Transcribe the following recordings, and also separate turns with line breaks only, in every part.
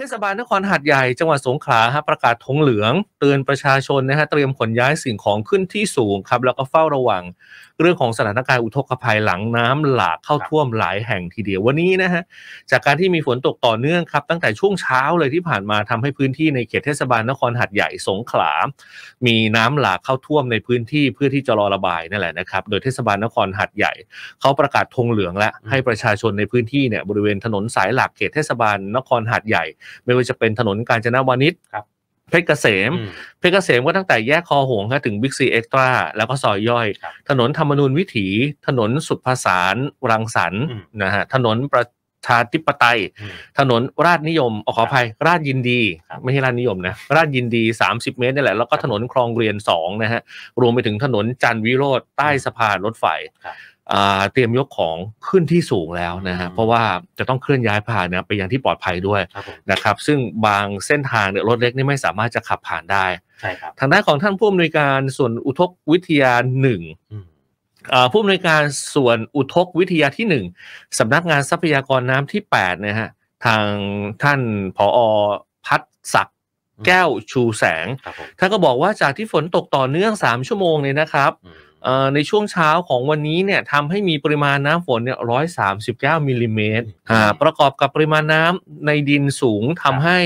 เทศบาลนครหัดใหญ่จังหวัดสงขลาฮะประกาศธงเหลือง เตือนประชาชนนะฮะเตรียมขนย้ายสิ่งของขึ้นที่สูงครับแล้วก็เฝ้าระวังเรื่องของสถานการณ์อุทกภัยหลังน้ำหลากเข้าท่วมหลายแห่งทีเดียววันนี้นะฮะจากการที่มีฝนตกต่อเนื่องครับตั้งแต่ช่วงเช้าเลยที่ผ่านมาทำให้พื้นที่ในเขตเทศบาลนครหัดใหญ่สงขลามีน้ำหลากเข้าท่วมในพื้นที่เพื่อที่จะรอระบายนั่นแหละนะครับ โดยเทศบาลนครหัดใหญ่เขาประกาศธงเหลืองและให้ประชาชนในพื้นที่เนี่ยบริเวณถนนสายหลักเขตเทศบาลนครหัดใหญ่ไม่ว่าจะเป็นถนนกาญจนาวานิชครับ เพชรเกษม เพชรเกษมก็ตั้งแต่แยกคอหงส์ถึงบิ๊กซีเอ็กตร้าแล้วก็ซอยย่อย ถนนธรรมนูญวิถีถนนสุดภาษารังสรรค์นะฮะถนนประชาธิปไตย ถนนราชนิยมอขออภัยราชยินดี ไม่ใช่ราชนิยมนะราชยินดี 30 เมตรนี่แหละแล้วก็ถนนคลองเรียนสองนะฮะรวมไปถึงถนนจันวิโรธใต้สะพานรถไฟเตรียมยกของขึ้นที่สูงแล้วนะฮะเพราะว่าจะต้องเคลื่อนย้ายผ่านนไปยังที่ปลอดภัยด้วยนะครับ ซึ่งบางเส้นทางเนี่ยรถเล็กนี่ไม่สามารถจะขับผ่านได้ทางด้านของท่านผู้อำนวยการส่วนอุทกวิทยาหนึ่งผู้อำนวยการส่วนอุทกวิทยาที่หนึ่งสำนักงานทรัพยากรน้ำที่แปดนะฮะทางท่านผออพัฒศักดิ์แก้วชูแสง ท่านก็บอกว่าจากที่ฝนตกต่อเนื่องสามชั่วโมงเนี่ยนะครับในช่วงเช้าของวันนี้เนี่ยทำให้มีปริมาณน้ำฝนเนี่ยร้อยสามสิบเก้ามิลลิเมตรประกอบกับปริมาณน้ำในดินสูงทำให้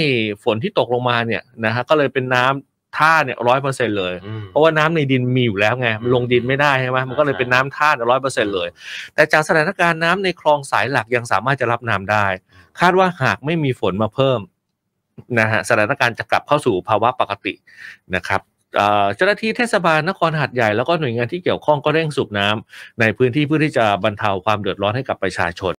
ฝนที่ตกลงมาเนี่ยนะฮะก็เลยเป็นน้ำท่าเนี่ยร้อยเปอร์เซ็นต์เลย เพราะว่าน้ำในดินมีอยู่แล้วไงลงดินไม่ได้ใช่ไหมมันก็เลยเป็นน้ำท่าร้อยเปอร์เซ็นต์เลย แต่จากสถานการณ์น้ำในคลองสายหลักยังสามารถจะรับน้ำได้ คาดว่าหากไม่มีฝนมาเพิ่มนะฮะสถานการณ์จะกลับเข้าสู่ภาวะปกตินะครับเจ้าหน้าที่เทศบาลนครหัดใหญ่แล้วก็หน่วยงานที่เกี่ยวข้องก็เร่งสูบน้ำ ในพื้นที่เพื่อที่จะบรรเทาความเดือดร้อนให้กับประชาชน